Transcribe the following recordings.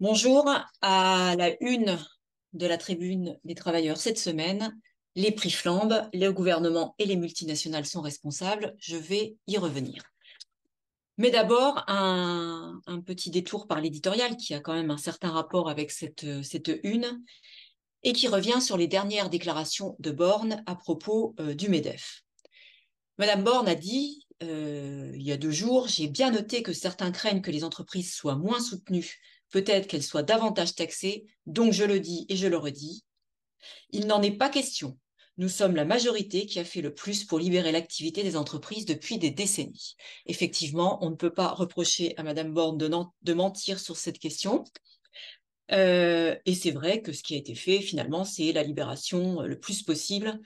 Bonjour, à la une de la tribune des travailleurs cette semaine, les prix flambent, le gouvernement et les multinationales sont responsables, je vais y revenir. Mais d'abord, un, petit détour par l'éditorial qui a quand même un certain rapport avec cette, cette, une et qui revient sur les dernières déclarations de Borne à propos euh, du MEDEF. Madame Borne a dit, euh, il y a deux jours, j'ai bien noté que certains craignent que les entreprises soient moins soutenues peut-être qu'elle soit davantage taxée, donc je le dis et je le redis. Il n'en est pas question. Nous sommes la majorité qui a fait le plus pour libérer l'activité des entreprises depuis des décennies. Effectivement, on ne peut pas reprocher à Madame Borne de, mentir sur cette question. Euh, et c'est vrai que ce qui a été fait, finalement, c'est la libération euh, le plus possible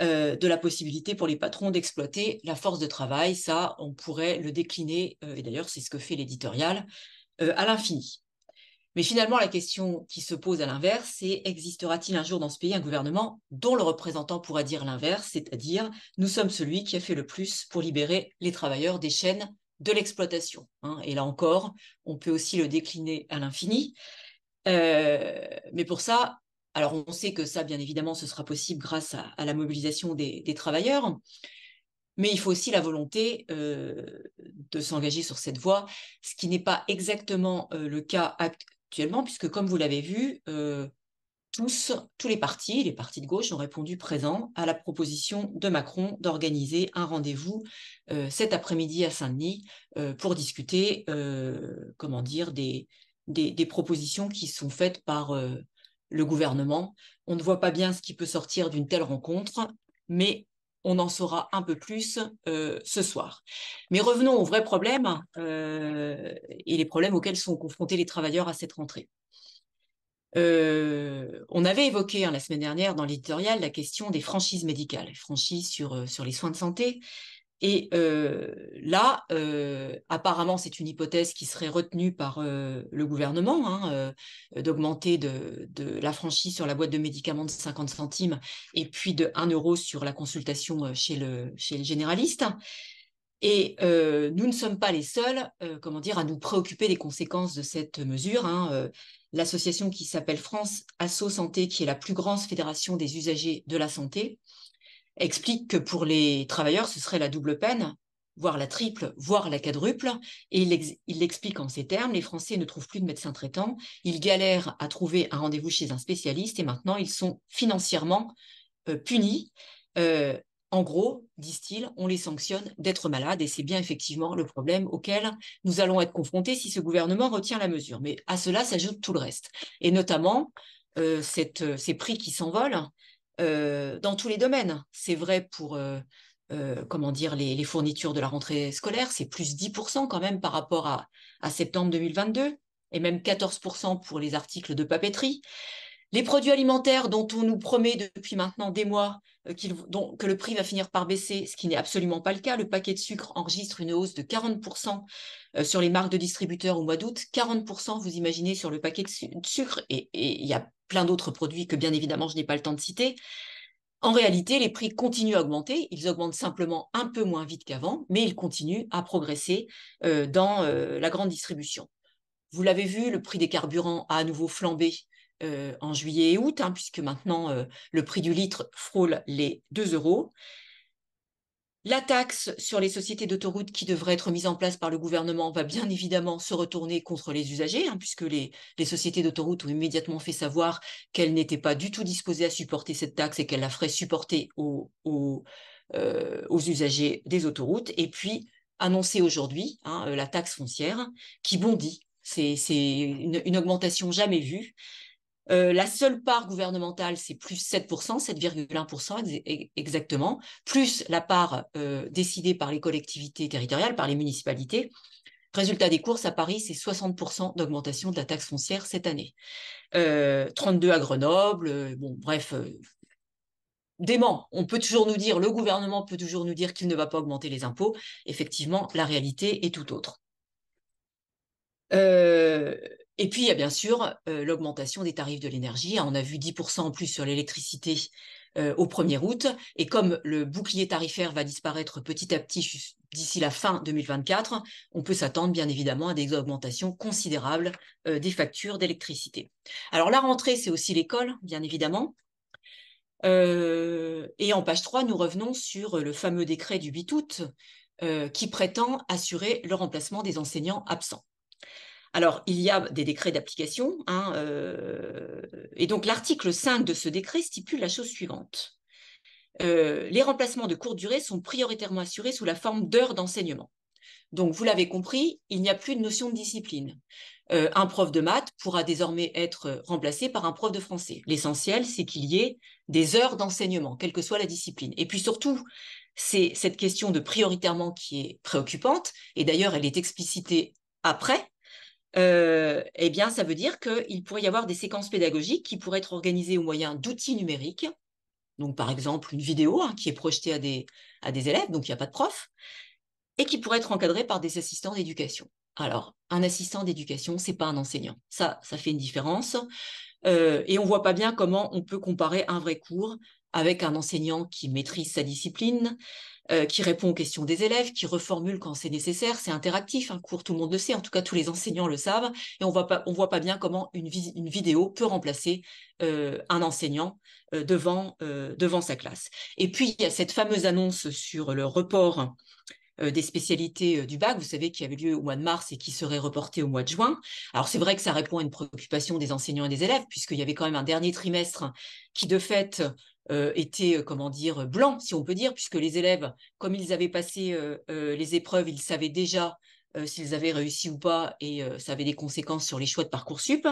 euh, de la possibilité pour les patrons d'exploiter la force de travail. Ça, on pourrait le décliner, et d'ailleurs c'est ce que fait l'éditorial, à l'infini. Mais finalement, la question qui se pose à l'inverse, c'est existera-t-il un jour dans ce pays un gouvernement dont le représentant pourra dire l'inverse, c'est-à-dire nous sommes celui qui a fait le plus pour libérer les travailleurs des chaînes de l'exploitation. Hein. Et là encore, on peut aussi le décliner à l'infini. Euh, mais pour ça, alors on sait que ça, bien évidemment, ce sera possible grâce à, la mobilisation des, travailleurs, mais il faut aussi la volonté euh, de s'engager sur cette voie, ce qui n'est pas exactement euh, le cas actuellement puisque comme vous l'avez vu, euh, tous, tous les partis, les partis de gauche ont répondu présents à la proposition de Macron d'organiser un rendez-vous euh, cet après-midi à Saint-Denis euh, pour discuter, comment dire, des, des, des, propositions qui sont faites par le gouvernement. On ne voit pas bien ce qui peut sortir d'une telle rencontre, mais on en saura un peu plus euh, ce soir. Mais revenons aux vrais problèmes euh, et les problèmes auxquels sont confrontés les travailleurs à cette rentrée. Euh, on avait évoqué hein, la semaine dernière dans l'éditorial la question des franchises médicales, franchises sur les soins de santé, et euh, là, euh, apparemment, c'est une hypothèse qui serait retenue par euh, le gouvernement, hein, d'augmenter de, la franchise sur la boîte de médicaments de 50 centimes et puis de 1 euro sur la consultation chez le, chez généraliste. Et nous ne sommes pas les seuls, comment dire, à nous préoccuper des conséquences de cette mesure. Hein, L'association qui s'appelle France Asso Santé, qui est la plus grande fédération des usagers de la santé, explique que pour les travailleurs, ce serait la double peine, voire la triple, voire la quadruple. Et il, l'explique en ces termes, les Français ne trouvent plus de médecin traitant, ils galèrent à trouver un rendez-vous chez un spécialiste et maintenant ils sont financièrement euh, punis. Euh, en gros, disent-ils, on les sanctionne d'être malades et c'est bien effectivement le problème auquel nous allons être confrontés si ce gouvernement retient la mesure. Mais à cela s'ajoute tout le reste, et notamment euh, ces prix qui s'envolent euh, dans tous les domaines. C'est vrai pour euh, euh, comment dire, les, fournitures de la rentrée scolaire, c'est plus 10% quand même par rapport à, à, septembre 2022, et même 14% pour les articles de papeterie. Les produits alimentaires dont on nous promet depuis maintenant des mois que le prix va finir par baisser, ce qui n'est absolument pas le cas. Le paquet de sucre enregistre une hausse de 40% sur les marques de distributeurs au mois d'août, 40% vous imaginez sur le paquet de, sucre, et il n'y a plein d'autres produits que bien évidemment je n'ai pas le temps de citer. En réalité, les prix continuent à augmenter, ils augmentent simplement un peu moins vite qu'avant, mais ils continuent à progresser euh, dans euh, la grande distribution. Vous l'avez vu, le prix des carburants a à nouveau flambé euh, en juillet et août, hein, puisque maintenant le prix du litre frôle les 2 euros. La taxe sur les sociétés d'autoroutes qui devrait être mise en place par le gouvernement va bien évidemment se retourner contre les usagers, hein, puisque les, sociétés d'autoroute ont immédiatement fait savoir qu'elles n'étaient pas du tout disposées à supporter cette taxe et qu'elles la feraient supporter aux, euh, usagers des autoroutes. Et puis, annoncer aujourd'hui, hein, euh, la taxe foncière qui bondit. C'est une augmentation jamais vue. Euh, la seule part gouvernementale, c'est plus 7%, 7,1% exactement, plus la part euh, décidée par les collectivités territoriales, par les municipalités. Résultat des courses, à Paris, c'est 60% d'augmentation de la taxe foncière cette année. 32 euh, à Grenoble, bon, bref, dément. On peut toujours nous dire, le gouvernement peut toujours nous dire qu'il ne va pas augmenter les impôts. Effectivement, la réalité est tout autre. Et puis, il y a bien sûr euh, l'augmentation des tarifs de l'énergie. On a vu 10% en plus sur l'électricité euh, au 1er août. Et comme le bouclier tarifaire va disparaître petit à petit d'ici la fin 2024, on peut s'attendre bien évidemment à des augmentations considérables euh, des factures d'électricité. Alors la rentrée, c'est aussi l'école, bien évidemment. et en page 3, nous revenons sur le fameux décret du 8 août qui prétend assurer le remplacement des enseignants absents. Alors, il y a des décrets d'application, hein, euh, et donc l'article 5 de ce décret stipule la chose suivante. Euh, les remplacements de courte durée sont prioritairement assurés sous la forme d'heures d'enseignement. Donc, vous l'avez compris, il n'y a plus de notion de discipline. Euh, un prof de maths pourra désormais être remplacé par un prof de français. L'essentiel, c'est qu'il y ait des heures d'enseignement, quelle que soit la discipline. Et puis surtout, c'est cette question de prioritairement qui est préoccupante, et d'ailleurs, elle est explicitée après, euh, eh bien, ça veut dire qu'il pourrait y avoir des séquences pédagogiques qui pourraient être organisées au moyen d'outils numériques. Donc, par exemple, une vidéo hein, qui est projetée à des, élèves, donc il n'y a pas de prof, et qui pourrait être encadrée par des assistants d'éducation. Alors, un assistant d'éducation, c'est pas un enseignant. Ça, ça fait une différence. Euh, et on voit pas bien comment on peut comparer un vrai cours avec un enseignant qui maîtrise sa discipline, euh, qui répond aux questions des élèves, qui reformule quand c'est nécessaire. C'est interactif, un hein, cours, tout le monde le sait, en tout cas tous les enseignants le savent, et on voit pas, voit pas bien comment une, vidéo peut remplacer euh, un enseignant euh, devant, sa classe. Et puis, il y a cette fameuse annonce sur le report des spécialités du bac, vous savez, qui avait lieu au mois de mars et qui serait reporté au mois de juin. Alors c'est vrai que ça répond à une préoccupation des enseignants et des élèves, puisqu'il y avait quand même un dernier trimestre qui, de fait, euh, était, euh, comment dire, blanc, si on peut dire, puisque les élèves, comme ils avaient passé euh, les épreuves, ils savaient déjà s'ils avaient réussi ou pas, et ça avait des conséquences sur les choix de Parcoursup.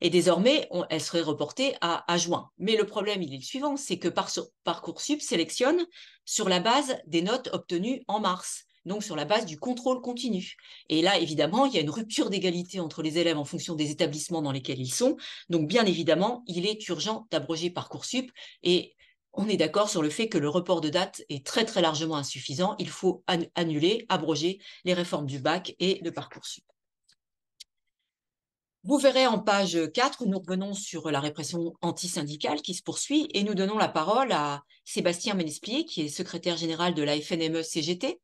Et désormais, elle serait reportée à, à, juin. Mais le problème, il est le suivant, c'est que Parcoursup sélectionne sur la base des notes obtenues en mars donc sur la base du contrôle continu. Et là, évidemment, il y a une rupture d'égalité entre les élèves en fonction des établissements dans lesquels ils sont. Donc, bien évidemment, il est urgent d'abroger Parcoursup et on est d'accord sur le fait que le report de date est très très largement insuffisant. Il faut annuler, abroger les réformes du bac et de Parcoursup. Vous verrez en page 4, nous revenons sur la répression antisyndicale qui se poursuit et nous donnons la parole à Sébastien Ménesplier, qui est secrétaire général de la FNME-CGT,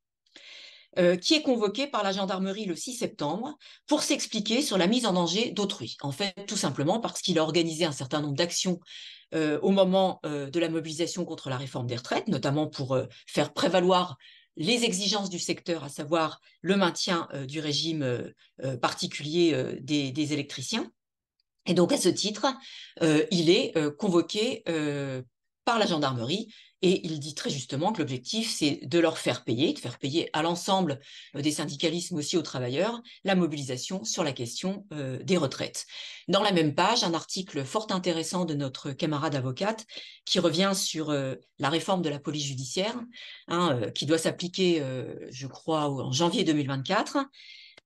euh, qui est convoqué par la gendarmerie le 6 septembre pour s'expliquer sur la mise en danger d'autrui. En fait, tout simplement parce qu'il a organisé un certain nombre d'actions euh, au moment euh, de la mobilisation contre la réforme des retraites, notamment pour faire prévaloir les exigences du secteur, à savoir le maintien du régime particulier des, électriciens. Et donc, à ce titre, il est convoqué par la gendarmerie et il dit très justement que l'objectif, c'est de leur faire payer, de faire payer à l'ensemble euh, des syndicalismes, mais aussi aux travailleurs, la mobilisation sur la question euh, des retraites. Dans la même page, un article fort intéressant de notre camarade avocate qui revient sur euh, la réforme de la police judiciaire, hein, qui doit s'appliquer, je crois, en janvier 2024.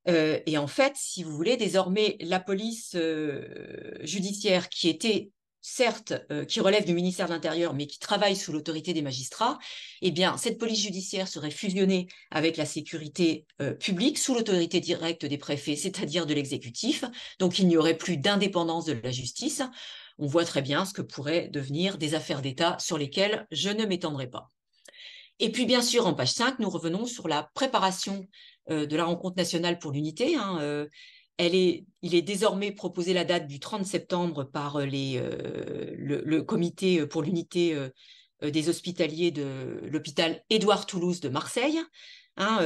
et en fait, si vous voulez, désormais, la police judiciaire qui était certes, euh, qui relève du ministère de l'Intérieur, mais qui travaille sous l'autorité des magistrats, eh bien, cette police judiciaire serait fusionnée avec la sécurité euh, publique sous l'autorité directe des préfets, c'est-à-dire de l'exécutif. Donc, il n'y aurait plus d'indépendance de la justice. On voit très bien ce que pourraient devenir des affaires d'État sur lesquelles je ne m'étendrai pas. Et puis, bien sûr, en page 5, nous revenons sur la préparation euh, de la rencontre nationale pour l'unité. Hein, il est désormais proposé la date du 30 septembre par euh, euh, le, comité euh, pour l'unité des hospitaliers de l'hôpital Édouard-Toulouse de Marseille, hein,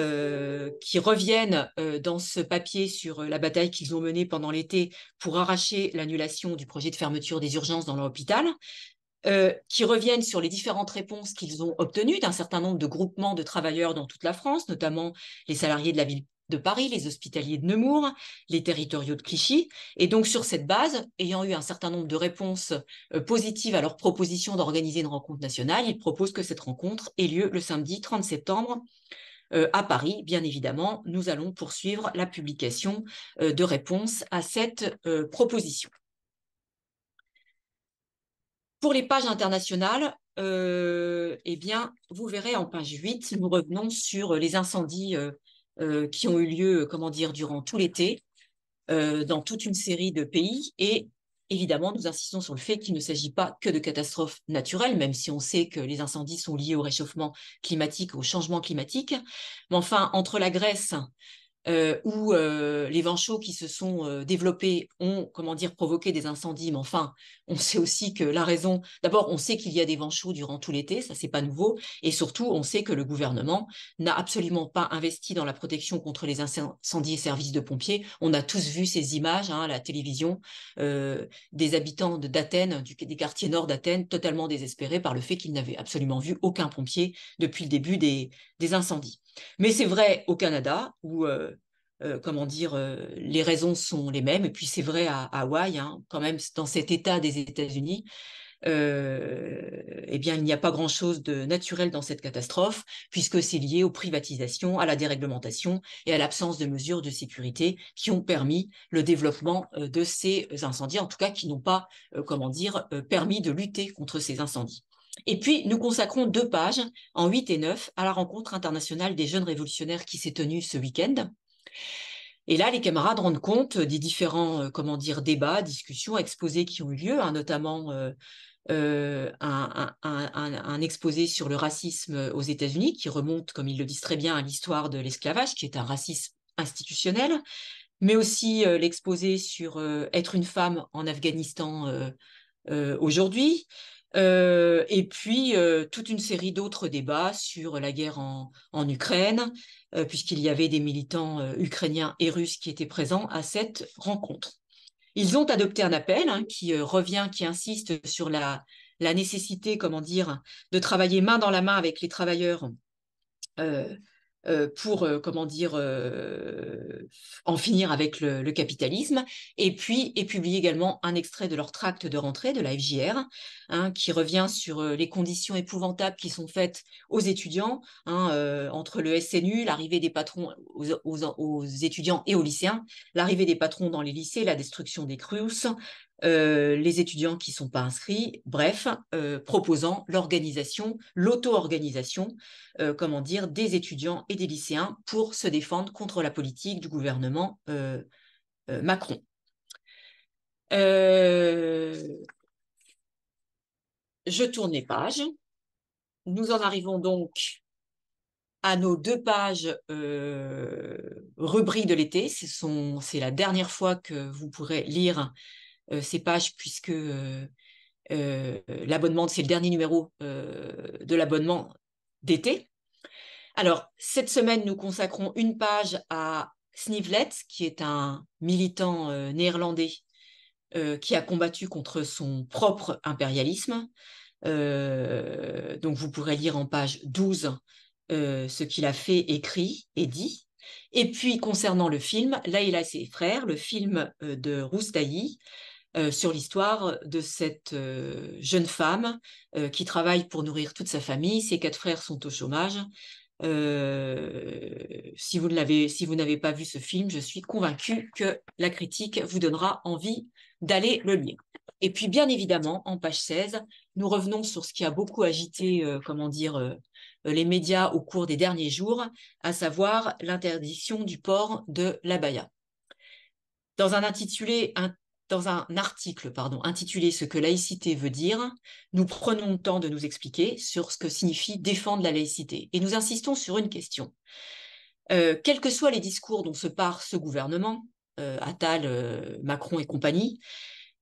qui reviennent dans ce papier sur la bataille qu'ils ont menée pendant l'été pour arracher l'annulation du projet de fermeture des urgences dans l'hôpital. hôpital. qui reviennent sur les différentes réponses qu'ils ont obtenues d'un certain nombre de groupements de travailleurs dans toute la France, notamment les salariés de la ville de Paris, les hospitaliers de Nemours, les territoriaux de Clichy. Et donc, sur cette base, ayant eu un certain nombre de réponses euh, positives à leur proposition d'organiser une rencontre nationale, ils proposent que cette rencontre ait lieu le samedi 30 septembre euh, à Paris. Bien évidemment, nous allons poursuivre la publication euh, de réponses à cette proposition. Pour les pages internationales, eh bien, vous verrez en page 8, nous revenons sur les incendies euh, qui ont eu lieu, euh, comment dire, durant tout l'été, euh, dans toute une série de pays. Et Évidemment, nous insistons sur le fait qu'il ne s'agit pas que de catastrophes naturelles, même si on sait que les incendies sont liés au réchauffement climatique, au changement climatique. Mais enfin, entre la Grèce, euh, où euh, les vents chauds qui se sont euh, développés ont, comment dire, provoqué des incendies. Mais enfin, on sait aussi que la raison, d'abord, on sait qu'il y a des vents chauds durant tout l'été, ça c'est pas nouveau, et surtout, on sait que le gouvernement n'a absolument pas investi dans la protection contre les incendies et services de pompiers. On a tous vu ces images hein, à la télévision des habitants d'Athènes, des quartiers nord d'Athènes, totalement désespérés par le fait qu'ils n'avaient absolument vu aucun pompier depuis le début des, des incendies. Mais c'est vrai au Canada, où, euh, euh, comment dire, euh, les raisons sont les mêmes, et puis c'est vrai à, Hawaï, hein, quand même, dans cet État des États-Unis. Eh bien, il n'y a pas grand-chose de naturel dans cette catastrophe, puisque c'est lié aux privatisations, à la déréglementation et à l'absence de mesures de sécurité qui ont permis le développement de ces incendies, en tout cas qui n'ont pas, comment dire, permis de lutter contre ces incendies. Et puis, nous consacrons deux pages, en 8 et 9, à la rencontre internationale des jeunes révolutionnaires qui s'est tenue ce week-end. Et là, les camarades rendent compte des différents, euh, comment dire, débats, discussions, exposés qui ont eu lieu, hein, notamment euh, euh, un, exposé sur le racisme aux États-Unis qui remonte, comme ils le disent très bien, à l'histoire de l'esclavage, qui est un racisme institutionnel, mais aussi l'exposé sur être une femme en Afghanistan aujourd'hui, euh, et puis, euh, toute une série d'autres débats sur la guerre en, Ukraine, euh, puisqu'il y avait des militants ukrainiens et russes qui étaient présents à cette rencontre. Ils ont adopté un appel hein, qui revient, qui insiste sur la, la nécessité, comment dire, de travailler main dans la main avec les travailleurs euh, pour, euh, comment dire, euh, en finir avec le, capitalisme, et puis et publie également un extrait de leur tract de rentrée de la FJR, hein, qui revient sur les conditions épouvantables qui sont faites aux étudiants hein, entre le SNU, l'arrivée des patrons aux, étudiants et aux lycéens, l'arrivée des patrons dans les lycées, la destruction des crus, euh, les étudiants qui ne sont pas inscrits, bref, euh, proposant l'organisation, l'auto-organisation, euh, comment dire, des étudiants et des lycéens pour se défendre contre la politique du gouvernement Macron. Je tourne les pages. Nous en arrivons donc à nos deux pages rubriques de l'été. C'est la dernière fois que vous pourrez lire euh, ces pages puisque euh, euh, l'abonnement, c'est le dernier numéro de l'abonnement d'été. Alors, cette semaine, nous consacrons une page à Snivlet, qui est un militant néerlandais qui a combattu contre son propre impérialisme. donc vous pourrez lire en page 12 ce qu'il a fait, écrit et dit. Et puis concernant le film, là il a ses frères, le film de Roustaï, euh, sur l'histoire de cette euh, jeune femme euh, qui travaille pour nourrir toute sa famille. Ses quatre frères sont au chômage. si vous n'avez si pas vu ce film, je suis convaincue que la critique vous donnera envie d'aller le lire. Et puis, bien évidemment, en page 16, nous revenons sur ce qui a beaucoup agité, comment dire, les médias au cours des derniers jours, à savoir l'interdiction du port de l'abaya. Dans un intitulé dans un article pardon, intitulé Ce que laïcité veut dire, nous prenons le temps de nous expliquer sur ce que signifie défendre la laïcité. Et nous insistons sur une question. Euh, quels que soient les discours dont se part ce gouvernement, euh, Attal, euh, Macron et compagnie,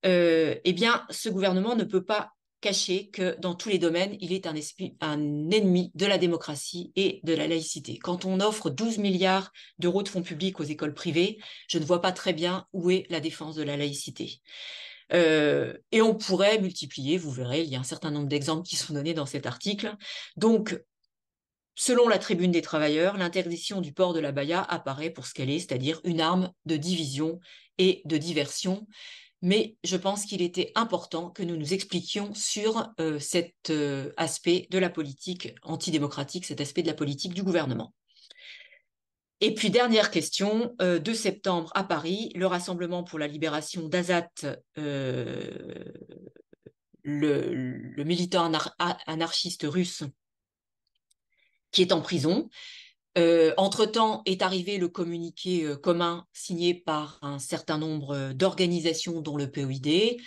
eh bien, ce gouvernement ne peut pas cacher que dans tous les domaines, il est un, un, ennemi de la démocratie et de la laïcité. Quand on offre 12 milliards d'euros de fonds publics aux écoles privées, je ne vois pas très bien où est la défense de la laïcité. Euh, et on pourrait multiplier, vous verrez, il y a un certain nombre d'exemples qui sont donnés dans cet article. Donc, Selon la Tribune des travailleurs, l'interdiction du port de la baya apparaît pour ce qu'elle est, c'est-à-dire une arme de division et de diversion mais je pense qu'il était important que nous nous expliquions sur euh, cet euh, aspect de la politique antidémocratique, cet aspect de la politique du gouvernement. Et puis, dernière question, 2 euh, septembre à Paris, le Rassemblement pour la libération d'Azat, le, militant anarchiste russe qui est en prison, euh, entre-temps est arrivé le communiqué euh, commun signé par un certain nombre euh, d'organisations, dont le POID,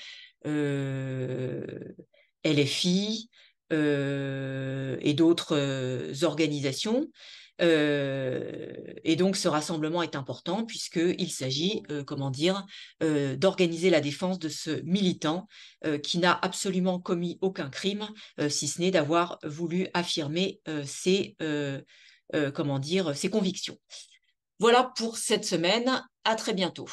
LFI et d'autres organisations. et donc ce rassemblement est important puisqu'il s'agit, comment dire, d'organiser la défense de ce militant qui n'a absolument commis aucun crime, si ce n'est d'avoir voulu affirmer ses euh, comment dire, ses convictions. Voilà pour cette semaine. À très bientôt.